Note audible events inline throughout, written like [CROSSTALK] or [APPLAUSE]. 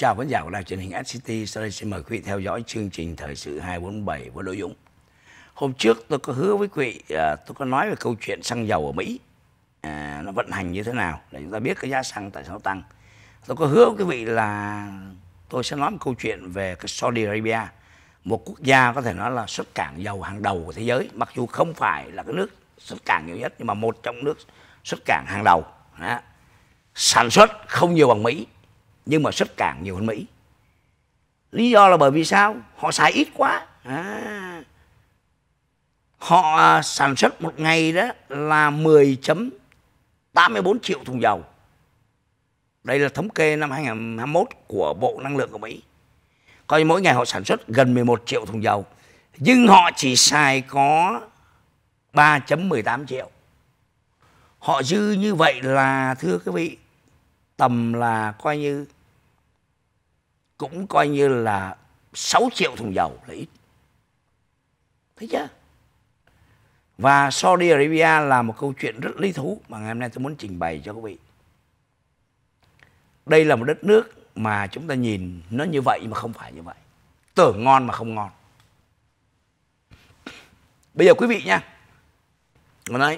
chào khán giả của đài truyền hình SCT. Sau đây xin mời quý vị theo dõi chương trình Thời sự 247 với Đỗ Dũng. Hôm trước tôi có hứa với quý vị, à, tôi có nói về câu chuyện xăng dầu ở Mỹ. À, nó vận hành như thế nào để chúng ta biết cái giá xăng tại sao tăng. Tôi có hứa với quý vị là tôi sẽ nói một câu chuyện về cái Saudi Arabia. Một quốc gia có thể nói là xuất cảng dầu hàng đầu của thế giới. Mặc dù không phải là cái nước xuất cảng nhiều nhất, nhưng mà một trong nước xuất cảng hàng đầu. Đó. Sản xuất không nhiều bằng Mỹ nhưng mà xuất cảng nhiều hơn Mỹ. Lý do là bởi vì sao? Họ xài ít quá. À. Họ à, sản xuất một ngày đó là 10.84 triệu thùng dầu. Đây là thống kê năm 2021 của Bộ Năng lượng của Mỹ. Coi mỗi ngày họ sản xuất gần 11 triệu thùng dầu. Nhưng họ chỉ xài có 3.18 triệu. Họ dư như vậy là thưa quý vị tầm là coi như cũng coi như là 6 triệu thùng dầu là ít. Thấy chưa? Và Saudi Arabia là một câu chuyện rất lý thú mà ngày hôm nay tôi muốn trình bày cho quý vị. Đây là một đất nước mà chúng ta nhìn nó như vậy mà không phải như vậy. Tưởng ngon mà không ngon. Bây giờ quý vị nha. Mà nói,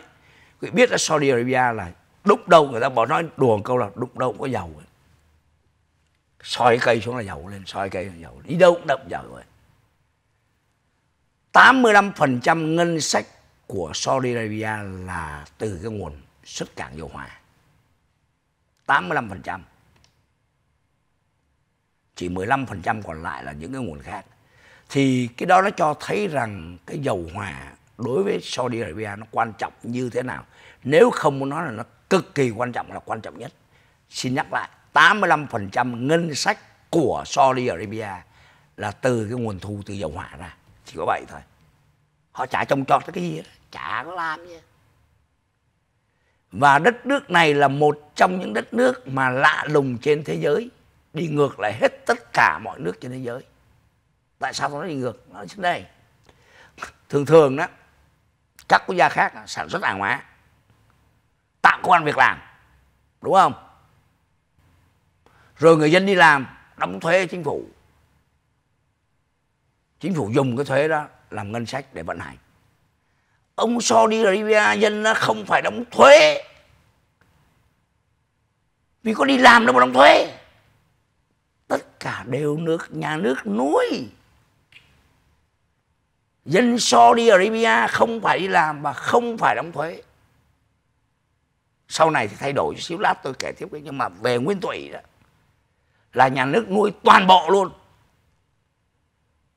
quý vị biết là Saudi Arabia là đúc đâu người ta bỏ nói đùa câu là đúc đâu có dầu soi cây xuống là dầu lên soi cây là dầu đi đâu cũng đậm dầu rồi 85% ngân sách của Saudi Arabia là từ cái nguồn xuất cảng dầu hỏa 85% chỉ 15% còn lại là những cái nguồn khác thì cái đó nó cho thấy rằng cái dầu hỏa đối với Saudi Arabia nó quan trọng như thế nào nếu không muốn nói là nó cực kỳ quan trọng là quan trọng nhất. Xin nhắc lại, 85% ngân sách của Saudi Arabia là từ cái nguồn thu từ dầu hỏa ra. Chỉ có vậy thôi. Họ trả trông trọt cái gì, đó. chả có làm gì. Và đất nước này là một trong những đất nước mà lạ lùng trên thế giới. Đi ngược lại hết tất cả mọi nước trên thế giới. Tại sao nó đi ngược? Nó đến đây. Thường thường đó, các quốc gia khác sản xuất hàng hóa công an việc làm đúng không rồi người dân đi làm đóng thuế chính phủ chính phủ dùng cái thuế đó làm ngân sách để vận hành ông Saudi Arabia dân nó không phải đóng thuế vì có đi làm đâu mà đóng thuế tất cả đều nước nhà nước nuôi dân Saudi Arabia không phải đi làm và không phải đóng thuế sau này thì thay đổi xíu lát tôi kể tiếp cái nhưng mà về nguyên thủy đó là nhà nước nuôi toàn bộ luôn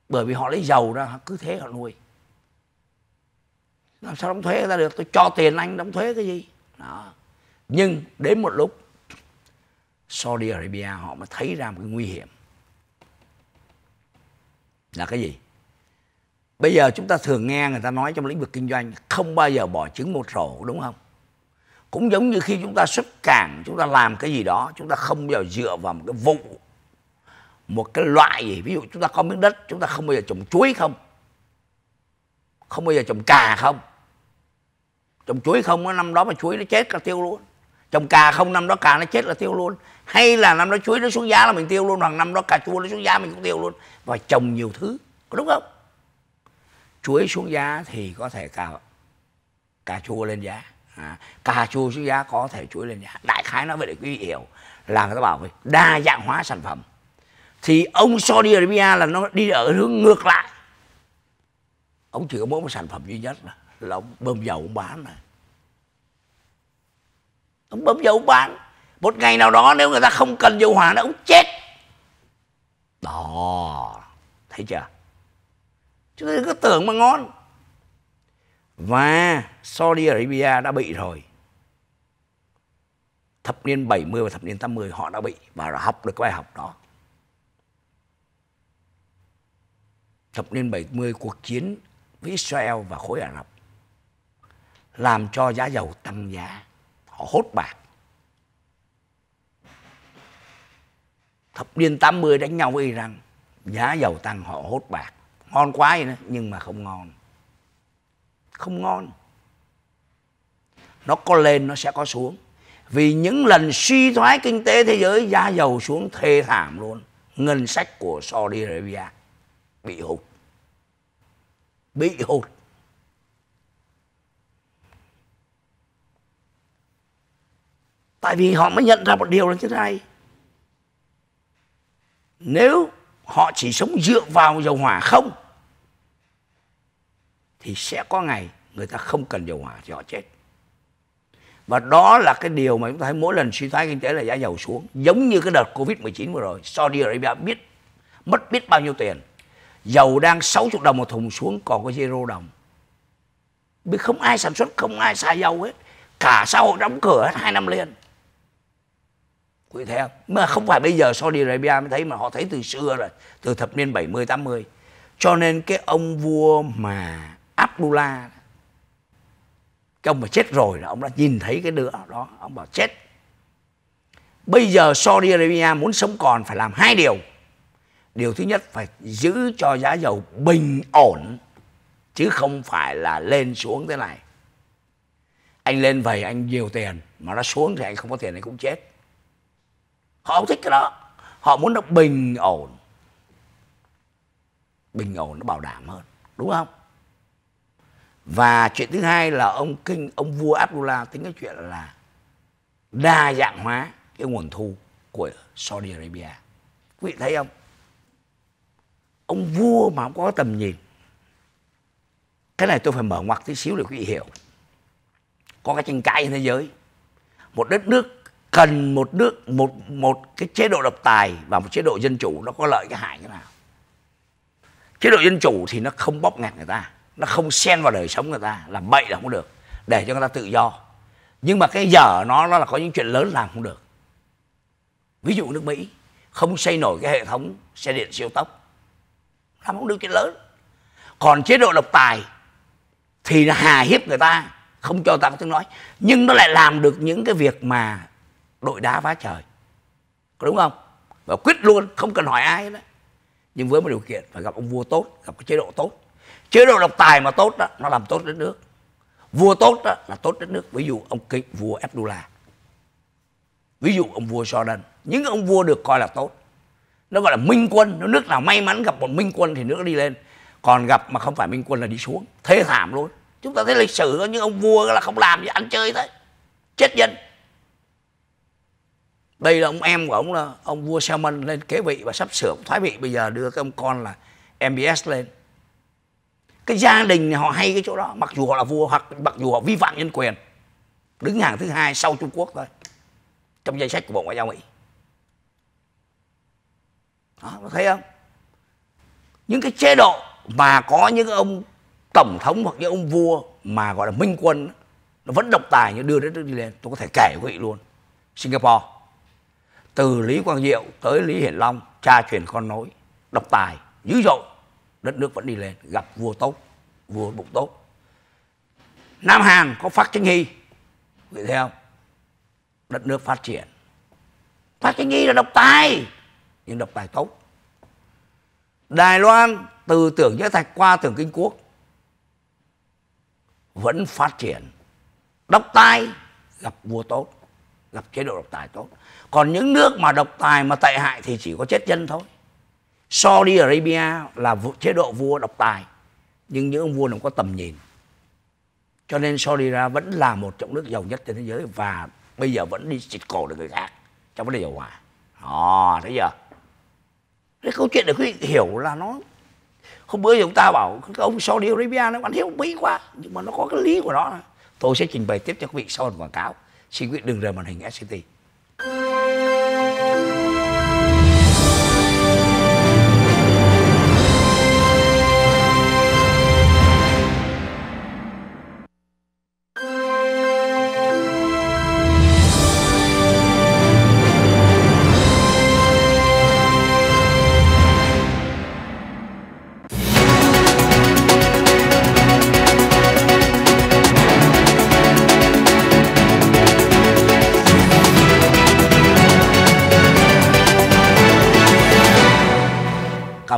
bởi vì họ lấy dầu ra cứ thế họ nuôi làm sao đóng thuế ra được tôi cho tiền anh đóng thuế cái gì đó nhưng đến một lúc Saudi Arabia họ mới thấy ra một cái nguy hiểm là cái gì bây giờ chúng ta thường nghe người ta nói trong lĩnh vực kinh doanh không bao giờ bỏ trứng một rổ đúng không cũng giống như khi chúng ta xuất cảng chúng ta làm cái gì đó chúng ta không bao giờ dựa vào một cái vụ một cái loại gì ví dụ chúng ta có miếng đất chúng ta không bao giờ trồng chuối không không bao giờ trồng cà không trồng chuối không năm đó mà chuối nó chết là tiêu luôn trồng cà không năm đó cà nó chết là tiêu luôn hay là năm đó chuối nó xuống giá là mình tiêu luôn hoặc năm đó cà chua nó xuống giá mình cũng tiêu luôn và trồng nhiều thứ có đúng không chuối xuống giá thì có thể cà cà chua lên giá À, cà chua sữa giá có thể chuỗi lên giá đại khái nói vậy để quý vị hiểu là người ta bảo về đa dạng hóa sản phẩm thì ông Saudi Arabia là nó đi ở hướng ngược lại ông chỉ có mỗi một sản phẩm duy nhất là, là ông bơm dầu ông bán này ông bơm dầu ông bán một ngày nào đó nếu người ta không cần dầu hỏa nữa ông chết đó thấy chưa chứ đừng có tưởng mà ngon và Saudi Arabia đã bị rồi. Thập niên 70 và thập niên 80 họ đã bị và đã học được cái bài học đó. Thập niên 70 cuộc chiến với Israel và khối Ả Rập làm cho giá dầu tăng giá. Họ hốt bạc. Thập niên 80 đánh nhau với Iran, giá dầu tăng họ hốt bạc. Ngon quá vậy đó, nhưng mà không ngon không ngon nó có lên nó sẽ có xuống vì những lần suy thoái kinh tế thế giới giá dầu xuống thê thảm luôn ngân sách của Saudi Arabia bị hụt bị hụt tại vì họ mới nhận ra một điều là thế này nếu họ chỉ sống dựa vào dầu hỏa không thì sẽ có ngày người ta không cần dầu hỏa thì họ chết và đó là cái điều mà chúng ta thấy mỗi lần suy thoái kinh tế là giá dầu xuống giống như cái đợt covid 19 vừa rồi Saudi Arabia biết mất biết bao nhiêu tiền dầu đang 60 đồng một thùng xuống còn có zero đồng vì không ai sản xuất không ai xài dầu hết cả xã hội đóng cửa hết hai năm liền quý vị không mà không phải bây giờ Saudi Arabia mới thấy mà họ thấy từ xưa rồi từ thập niên 70 80 cho nên cái ông vua mà Abdullah cái ông mà chết rồi là ông đã nhìn thấy cái đứa đó ông bảo chết bây giờ Saudi Arabia muốn sống còn phải làm hai điều điều thứ nhất phải giữ cho giá dầu bình ổn chứ không phải là lên xuống thế này anh lên vậy anh nhiều tiền mà nó xuống thì anh không có tiền anh cũng chết họ không thích cái đó họ muốn nó bình ổn bình ổn nó bảo đảm hơn đúng không và chuyện thứ hai là ông kinh ông vua Abdullah tính cái chuyện là đa dạng hóa cái nguồn thu của Saudi Arabia quý vị thấy không ông vua mà không có tầm nhìn cái này tôi phải mở ngoặc tí xíu để quý vị hiểu có cái tranh cãi trên thế giới một đất nước cần một nước một một cái chế độ độc tài và một chế độ dân chủ nó có lợi cái hại như nào chế độ dân chủ thì nó không bóp nghẹt người ta nó không xen vào đời sống người ta làm bậy là không được để cho người ta tự do nhưng mà cái dở nó nó là có những chuyện lớn làm không được ví dụ nước mỹ không xây nổi cái hệ thống xe điện siêu tốc làm không được chuyện lớn còn chế độ độc tài thì hà hiếp người ta không cho ta có tiếng nói nhưng nó lại làm được những cái việc mà đội đá vá trời có đúng không và quyết luôn không cần hỏi ai đó nhưng với một điều kiện phải gặp ông vua tốt gặp cái chế độ tốt chế độ độc tài mà tốt đó nó làm tốt đất nước vua tốt đó là tốt đất nước ví dụ ông kinh vua Abdullah ví dụ ông vua Jordan những ông vua được coi là tốt nó gọi là minh quân nó nước nào may mắn gặp một minh quân thì nước đi lên còn gặp mà không phải minh quân là đi xuống thế thảm luôn chúng ta thấy lịch sử có những ông vua là không làm gì ăn chơi thế chết dân đây là ông em của ông là ông vua Salmon lên kế vị và sắp sửa thoái vị bây giờ đưa cái ông con là MBS lên cái gia đình họ hay cái chỗ đó mặc dù họ là vua hoặc mặc dù họ vi phạm nhân quyền đứng hàng thứ hai sau Trung Quốc thôi trong danh sách của Bộ Ngoại giao Mỹ đó, thấy không những cái chế độ mà có những ông tổng thống hoặc những ông vua mà gọi là minh quân nó vẫn độc tài như đưa đất nước đi lên tôi có thể kể quý vị luôn Singapore từ Lý Quang Diệu tới Lý Hiển Long cha truyền con nối độc tài dữ dội đất nước vẫn đi lên gặp vua tốt vua bụng tốt nam hàn có phát chính hy vậy theo đất nước phát triển phát chính hy là độc tài nhưng độc tài tốt đài loan từ tưởng giới thạch qua tưởng kinh quốc vẫn phát triển độc tài gặp vua tốt gặp chế độ độc tài tốt còn những nước mà độc tài mà tệ hại thì chỉ có chết dân thôi Saudi Arabia là chế độ vua độc tài nhưng những ông vua nó có tầm nhìn cho nên Saudi Arabia vẫn là một trong nước giàu nhất trên thế giới và bây giờ vẫn đi xịt cổ được người khác trong vấn đề dầu hỏa à, thấy giờ cái câu chuyện để quý vị hiểu là nó hôm bữa chúng ta bảo cái ông Saudi Arabia nó ăn hiếu bí quá nhưng mà nó có cái lý của nó tôi sẽ trình bày tiếp cho quý vị sau quảng cáo xin quý vị đừng rời màn hình SCT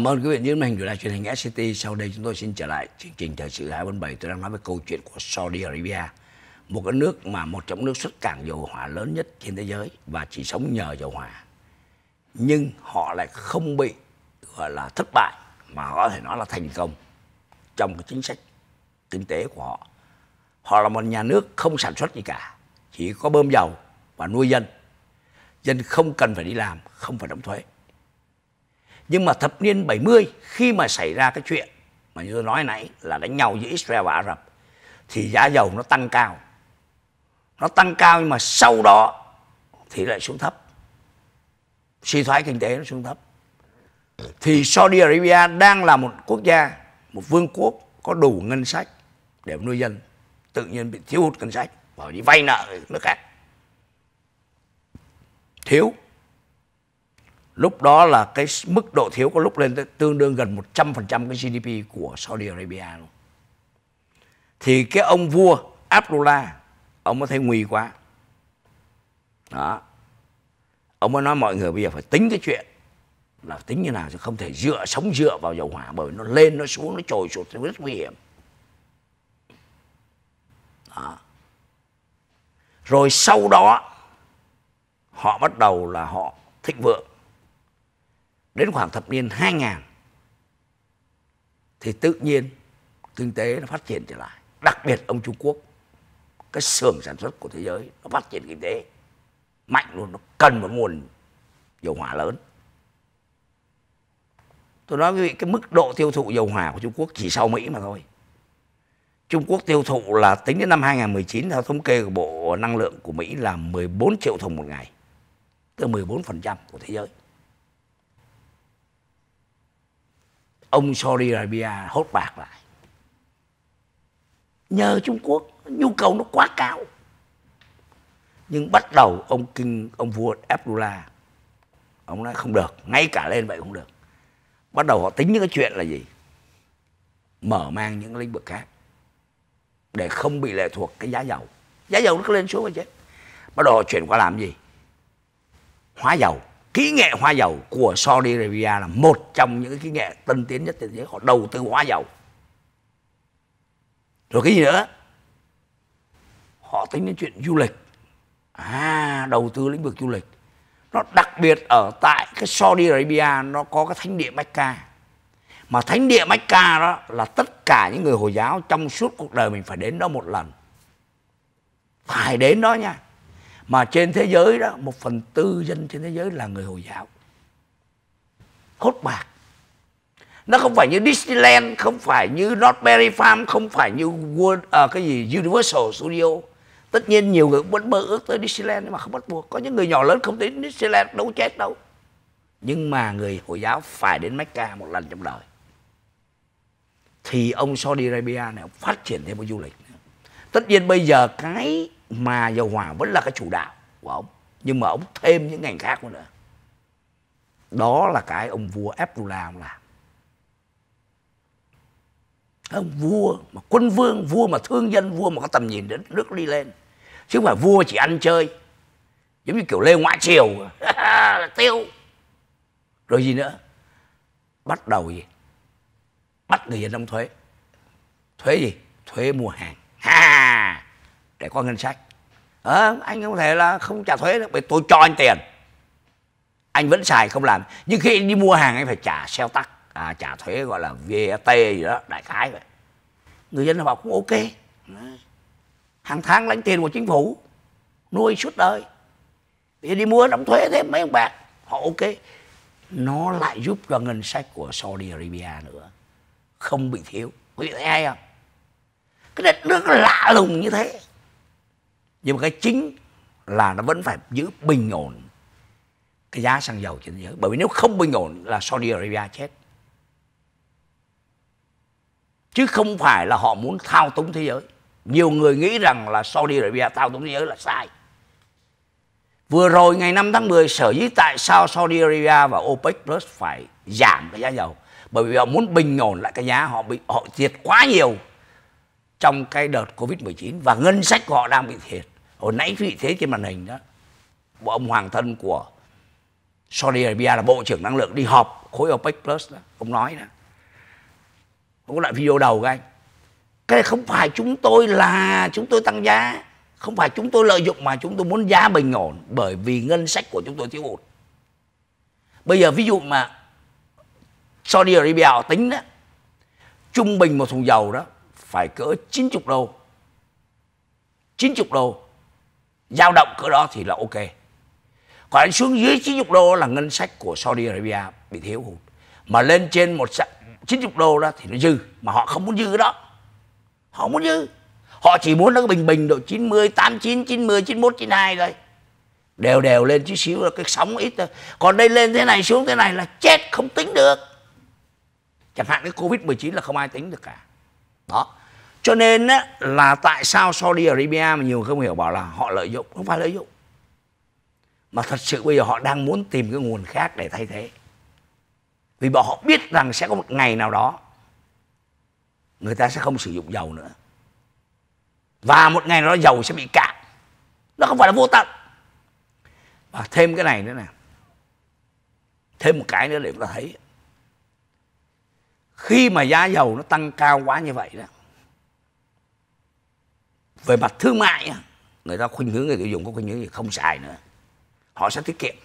Cảm ơn quý vị đến mình của đài truyền hình SCT. Sau đây chúng tôi xin trở lại chương trình thời sự 247. Tôi đang nói về câu chuyện của Saudi Arabia, một cái nước mà một trong nước xuất cảng dầu hỏa lớn nhất trên thế giới và chỉ sống nhờ dầu hỏa. Nhưng họ lại không bị gọi là thất bại mà họ có thể nói là thành công trong cái chính sách kinh tế của họ. Họ là một nhà nước không sản xuất gì cả, chỉ có bơm dầu và nuôi dân. Dân không cần phải đi làm, không phải đóng thuế. Nhưng mà thập niên 70 khi mà xảy ra cái chuyện mà như tôi nói nãy là đánh nhau giữa Israel và Ả Rập thì giá dầu nó tăng cao. Nó tăng cao nhưng mà sau đó thì lại xuống thấp. Suy thoái kinh tế nó xuống thấp. Thì Saudi Arabia đang là một quốc gia, một vương quốc có đủ ngân sách để nuôi dân. Tự nhiên bị thiếu hụt ngân sách và đi vay nợ nước khác. Thiếu lúc đó là cái mức độ thiếu có lúc lên tới tương đương gần 100% cái GDP của Saudi Arabia luôn. Thì cái ông vua Abdullah, ông mới thấy nguy quá. Đó. Ông mới nói mọi người bây giờ phải tính cái chuyện là tính như nào chứ không thể dựa sống dựa vào dầu hỏa bởi nó lên nó xuống nó trồi sụt rất nguy hiểm. Đó. Rồi sau đó họ bắt đầu là họ thịnh vượng đến khoảng thập niên 2000 thì tự nhiên kinh tế nó phát triển trở lại. Đặc biệt ông Trung Quốc, cái xưởng sản xuất của thế giới nó phát triển kinh tế mạnh luôn, nó cần một nguồn dầu hỏa lớn. Tôi nói quý vị, cái mức độ tiêu thụ dầu hỏa của Trung Quốc chỉ sau Mỹ mà thôi. Trung Quốc tiêu thụ là tính đến năm 2019 theo thống kê của Bộ Năng lượng của Mỹ là 14 triệu thùng một ngày, tức 14% của thế giới. ông Saudi Arabia hốt bạc lại nhờ Trung Quốc nhu cầu nó quá cao nhưng bắt đầu ông kinh ông vua Abdullah ông nói không được ngay cả lên vậy cũng được bắt đầu họ tính những cái chuyện là gì mở mang những lĩnh vực khác để không bị lệ thuộc cái giá dầu giá dầu nó cứ lên xuống rồi chết bắt đầu họ chuyển qua làm gì hóa dầu kỹ nghệ hoa dầu của Saudi Arabia là một trong những cái kỹ nghệ tân tiến nhất thế giới họ đầu tư hoa dầu rồi cái gì nữa họ tính đến chuyện du lịch à đầu tư lĩnh vực du lịch nó đặc biệt ở tại cái Saudi Arabia nó có cái thánh địa Mecca mà thánh địa Mecca đó là tất cả những người Hồi giáo trong suốt cuộc đời mình phải đến đó một lần phải đến đó nha mà trên thế giới đó một phần tư dân trên thế giới là người hồi giáo hốt bạc nó không phải như Disneyland không phải như North Berry Farm không phải như World à, cái gì Universal Studio tất nhiên nhiều người vẫn mơ ước tới Disneyland nhưng mà không bắt buộc có những người nhỏ lớn không đến Disneyland đâu chết đâu nhưng mà người hồi giáo phải đến Mecca một lần trong đời thì ông Saudi Arabia này phát triển thêm một du lịch tất nhiên bây giờ cái mà dầu hỏa vẫn là cái chủ đạo của ông nhưng mà ông thêm những ngành khác nữa đó là cái ông vua Abdullah ông làm ông vua mà quân vương vua mà thương dân vua mà có tầm nhìn đến nước đi lên chứ không phải vua chỉ ăn chơi giống như kiểu lê ngoại triều [LAUGHS] tiêu rồi gì nữa bắt đầu gì bắt người dân đóng thuế thuế gì thuế mua hàng ha để có ngân sách à, anh không thể là không trả thuế được tôi cho anh tiền anh vẫn xài không làm nhưng khi anh đi mua hàng anh phải trả sale tắc à, trả thuế gọi là VAT gì đó đại khái vậy người dân bảo cũng ok hàng tháng lãnh tiền của chính phủ nuôi suốt đời thì đi mua đóng thuế thêm mấy ông bạc họ ok nó lại giúp cho ngân sách của Saudi Arabia nữa không bị thiếu quý vị thấy hay không cái đất nước lạ lùng như thế nhưng mà cái chính là nó vẫn phải giữ bình ổn cái giá xăng dầu trên thế giới bởi vì nếu không bình ổn là Saudi Arabia chết chứ không phải là họ muốn thao túng thế giới nhiều người nghĩ rằng là Saudi Arabia thao túng thế giới là sai vừa rồi ngày 5 tháng 10 sở dĩ tại sao Saudi Arabia và OPEC Plus phải giảm cái giá dầu bởi vì họ muốn bình ổn lại cái giá họ bị họ thiệt quá nhiều trong cái đợt Covid-19 và ngân sách của họ đang bị thiệt hồi nãy vị thế trên màn hình đó bộ ông hoàng thân của Saudi Arabia là bộ trưởng năng lượng đi họp khối OPEC Plus đó ông nói đó ông có lại video đầu các anh cái này không phải chúng tôi là chúng tôi tăng giá không phải chúng tôi lợi dụng mà chúng tôi muốn giá bình ổn bởi vì ngân sách của chúng tôi thiếu hụt bây giờ ví dụ mà Saudi Arabia tính đó trung bình một thùng dầu đó phải cỡ 90 đô 90 đô dao động cỡ đó thì là ok còn anh xuống dưới 90 đô là ngân sách của Saudi Arabia bị thiếu hụt mà lên trên một xã, 90 đô đó thì nó dư mà họ không muốn dư đó họ muốn dư họ chỉ muốn nó bình bình độ 90 89 90 91 92 thôi đều đều lên chút xíu là cái sóng ít thôi còn đây lên thế này xuống thế này là chết không tính được chẳng hạn cái covid 19 là không ai tính được cả đó cho nên á, là tại sao Saudi Arabia mà nhiều người không hiểu bảo là họ lợi dụng không phải lợi dụng mà thật sự bây giờ họ đang muốn tìm cái nguồn khác để thay thế vì bọn họ biết rằng sẽ có một ngày nào đó người ta sẽ không sử dụng dầu nữa và một ngày nào đó dầu sẽ bị cạn nó không phải là vô tận và thêm cái này nữa nè thêm một cái nữa để chúng ta thấy khi mà giá dầu nó tăng cao quá như vậy đó về mặt thương mại người ta khuynh hướng người tiêu dùng có khuynh hướng gì không xài nữa họ sẽ tiết kiệm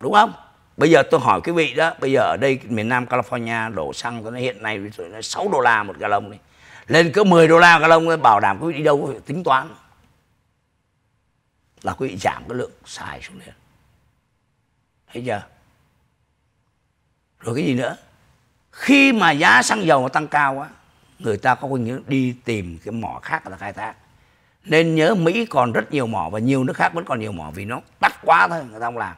đúng không bây giờ tôi hỏi quý vị đó bây giờ ở đây miền Nam California đổ xăng nó hiện nay ví nó 6 đô la một gallon đi lên cỡ 10 đô la gallon bảo đảm quý vị đi đâu có tính toán là quý vị giảm cái lượng xài xuống liền thấy chưa rồi cái gì nữa khi mà giá xăng dầu nó tăng cao quá người ta có những đi tìm cái mỏ khác là khai thác nên nhớ Mỹ còn rất nhiều mỏ và nhiều nước khác vẫn còn nhiều mỏ vì nó đắt quá thôi người ta không làm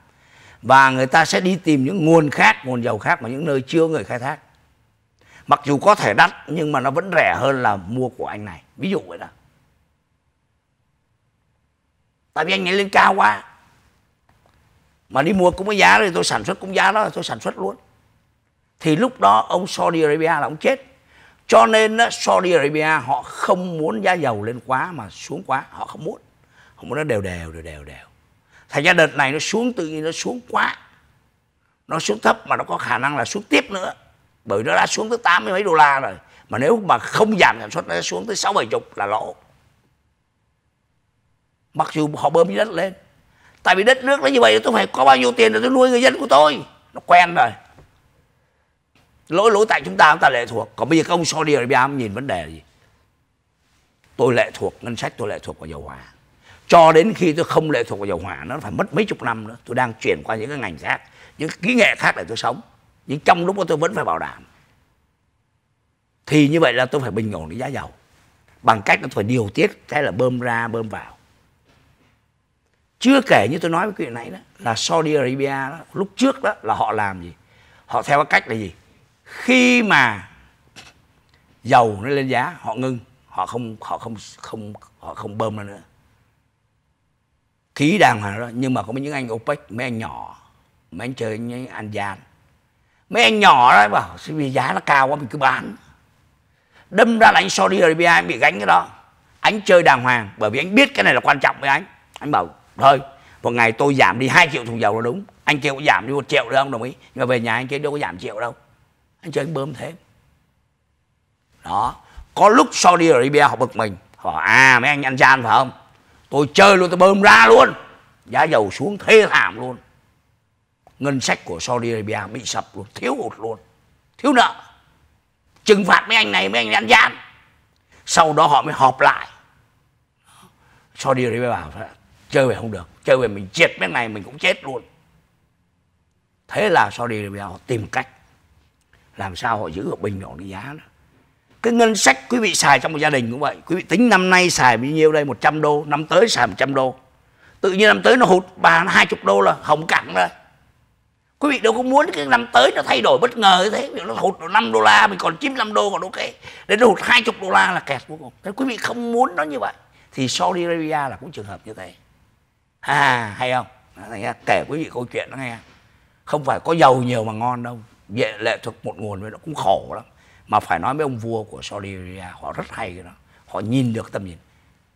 và người ta sẽ đi tìm những nguồn khác nguồn dầu khác mà những nơi chưa người khai thác mặc dù có thể đắt nhưng mà nó vẫn rẻ hơn là mua của anh này ví dụ vậy đó tại vì anh này lên cao quá mà đi mua cũng có giá rồi tôi sản xuất cũng giá đó tôi sản xuất luôn thì lúc đó ông Saudi Arabia là ông chết cho nên Saudi Arabia họ không muốn giá dầu lên quá mà xuống quá họ không muốn họ muốn nó đều đều đều đều đều thành ra đợt này nó xuống tự nhiên nó xuống quá nó xuống thấp mà nó có khả năng là xuống tiếp nữa bởi nó đã xuống tới tám mươi mấy đô la rồi mà nếu mà không giảm sản xuất nó xuống tới sáu bảy chục là lỗ mặc dù họ bơm cái đất lên tại vì đất nước nó như vậy tôi phải có bao nhiêu tiền để tôi nuôi người dân của tôi nó quen rồi lỗi lỗi tại chúng ta chúng ta lệ thuộc còn bây giờ công Saudi Arabia không nhìn vấn đề là gì tôi lệ thuộc ngân sách tôi lệ thuộc vào dầu hỏa cho đến khi tôi không lệ thuộc vào dầu hỏa nó phải mất mấy chục năm nữa tôi đang chuyển qua những cái ngành khác những kỹ nghệ khác để tôi sống nhưng trong lúc đó tôi vẫn phải bảo đảm thì như vậy là tôi phải bình ổn cái giá dầu bằng cách nó phải điều tiết cái là bơm ra bơm vào chưa kể như tôi nói với quý vị nãy đó là Saudi Arabia đó, lúc trước đó là họ làm gì họ theo cái cách là gì khi mà dầu nó lên giá họ ngưng họ không họ không không họ không bơm ra nữa khí đàng hoàng đó nhưng mà có những anh OPEC mấy anh nhỏ mấy anh chơi những anh gian mấy anh nhỏ đó bảo vì giá nó cao quá mình cứ bán đâm ra là anh Saudi Arabia anh bị gánh cái đó anh chơi đàng hoàng bởi vì anh biết cái này là quan trọng với anh anh bảo thôi một ngày tôi giảm đi 2 triệu thùng dầu là đúng anh kêu giảm đi một triệu được không đồng ý nhưng mà về nhà anh kêu đâu có giảm triệu đâu anh cho anh bơm thêm đó có lúc Saudi Arabia họ bực mình họ bảo, à mấy anh anh gian phải không tôi chơi luôn tôi bơm ra luôn giá dầu xuống thê thảm luôn ngân sách của Saudi Arabia bị sập luôn thiếu hụt luôn thiếu nợ trừng phạt mấy anh này mấy anh ăn gian sau đó họ mới họp lại Saudi Arabia bảo chơi về không được chơi về mình chết mấy này mình cũng chết luôn thế là Saudi Arabia họ tìm cách làm sao họ giữ được bình ổn cái giá đó cái ngân sách quý vị xài trong một gia đình cũng vậy quý vị tính năm nay xài bao nhiêu đây 100 đô năm tới xài 100 đô tự nhiên năm tới nó hụt ba hai chục đô là hỏng cặn rồi quý vị đâu có muốn cái năm tới nó thay đổi bất ngờ như thế Vì nó hụt năm đô la mình còn chín năm đô còn ok đến nó hụt hai chục đô la là kẹt cuối cùng thế quý vị không muốn nó như vậy thì Saudi Arabia là cũng trường hợp như thế à hay không kể quý vị câu chuyện đó nghe Không phải có giàu nhiều mà ngon đâu nghệ lệ thuật một nguồn với nó cũng khổ lắm mà phải nói với ông vua của Saudi Arabia họ rất hay cái đó họ nhìn được tầm nhìn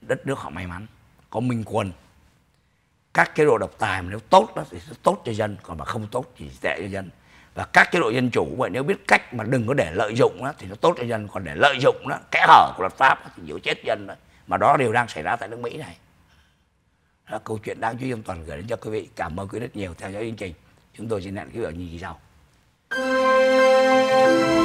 đất nước họ may mắn có minh quân các chế độ độc tài mà nếu tốt đó thì tốt cho dân còn mà không tốt thì tệ cho dân và các chế độ dân chủ vậy nếu biết cách mà đừng có để lợi dụng đó thì nó tốt cho dân còn để lợi dụng đó kẽ hở của luật pháp đó, thì nhiều chết dân đó. mà đó đều đang xảy ra tại nước mỹ này đó là câu chuyện đáng chú ý ông toàn gửi đến cho quý vị cảm ơn quý vị rất nhiều theo dõi chương trình chúng tôi xin hẹn quý vị ở nhìn kỳ sau Música